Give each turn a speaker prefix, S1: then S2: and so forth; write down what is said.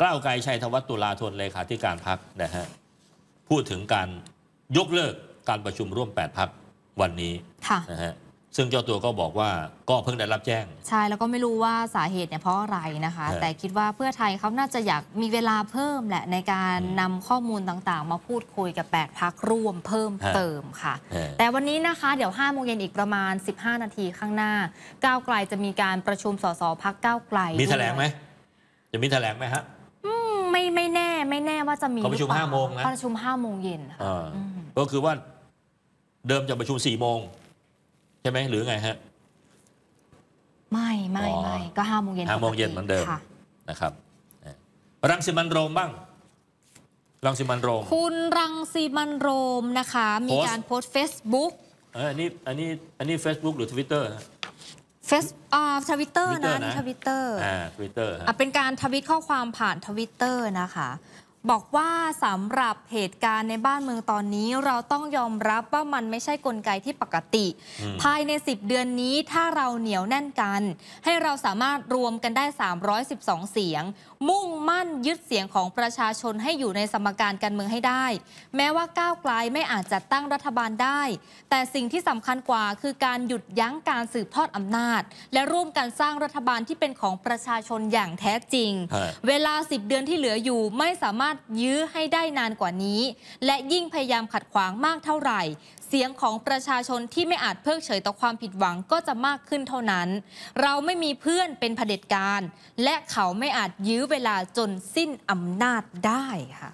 S1: กล้าวไกลชัยธวัฒน์ตุลาธนเลขาธิการพักนะฮะ พูดถึงการยกเลิกการประชุมร่วม 8 พักวันนี้นะฮะซึ่งเจ้าตัวก็บอกว่าก็เพิ่งได้รับแจ้ง
S2: ใช่ แล้วก็ไม่รู้ว่าสาเหตุเนี่ยเพราะอะไรนะคะ แต่คิดว่าเพื่อไทยเขาน่าจะอยากมีเวลาเพิ่มแหละในการนำข้อมูลต่างๆ มาพูดคุยกับ 8 พักร่วมเพิ่มเติมค่ะ แต่วันนี้นะคะ เดี๋ยว5โมงเย็นอีกประมาณ 15 นาทีข้างหน้าก้าวไกลจะมีการประชุมสสพักก้าวไกล มีแถลงไหม
S1: จะมีแถลงไหมฮะ
S2: ไม่ไม่แน่ไม่แน่ว่าจะมีเขาประชุมห้าโมงนะประชุมห้าโมงเย็น
S1: ก็คือว่าเดิมจะประชุมสี่โมงใช่ไหมหรือไงฮะไม่ไม่ไม่
S2: ก็ห้าโมงเย็นห้าโมงเย็นเหมือ
S1: นเดิมนะครับรังสิมันโรมบ้าง รังสิมันโรม
S2: คุณรังสิมันโรมนะคะ มีการโพสต์เฟซบุ๊ก
S1: อันนี้อันนี้อันนี้เฟซบุ๊กหรือทวิตเตอร์
S2: เฟซอ่าทวิตเตอร์นะ ทวิตเตอร์อ่าทวิตเตอร์อ่าเป็นการทวิตข้อความผ่านทวิตเตอร์นะคะบอกว่าสำหรับเหตุการณ์ในบ้านเมืองตอนนี้เราต้องยอมรับว่ามันไม่ใช่กลไกที่ปกติ ภายใน 10 เดือนนี้ถ้าเราเหนียวแน่นกัน ให้เราสามารถรวมกันได้ 312 เสียง มุ่งมั่นยึดเสียงของประชาชนให้อยู่ในสมการการเมืองให้ได้ แม้ว่าก้าวไกลไม่อาจจัดตั้งรัฐบาลได้ แต่สิ่งที่สำคัญกว่าคือการหยุดยั้งการสืบทอดอำนาจ และร่วมกันสร้างรัฐบาลที่เป็นของประชาชนอย่างแท้จริง เวลา 10 เดือนที่เหลืออยู่ไม่สามารถารถยื้อให้ได้นานกว่านี้ และยิ่งพยายามขัดขวางมากเท่าไหร่ เสียงของประชาชนที่ไม่อาจเพิกเฉยต่อความผิดหวังก็จะมากขึ้นเท่านั้น เราไม่มีเพื่อนเป็นเผด็จการ และเขาไม่อาจยื้อเวลาจนสิ้นอำนาจได้ค่ะ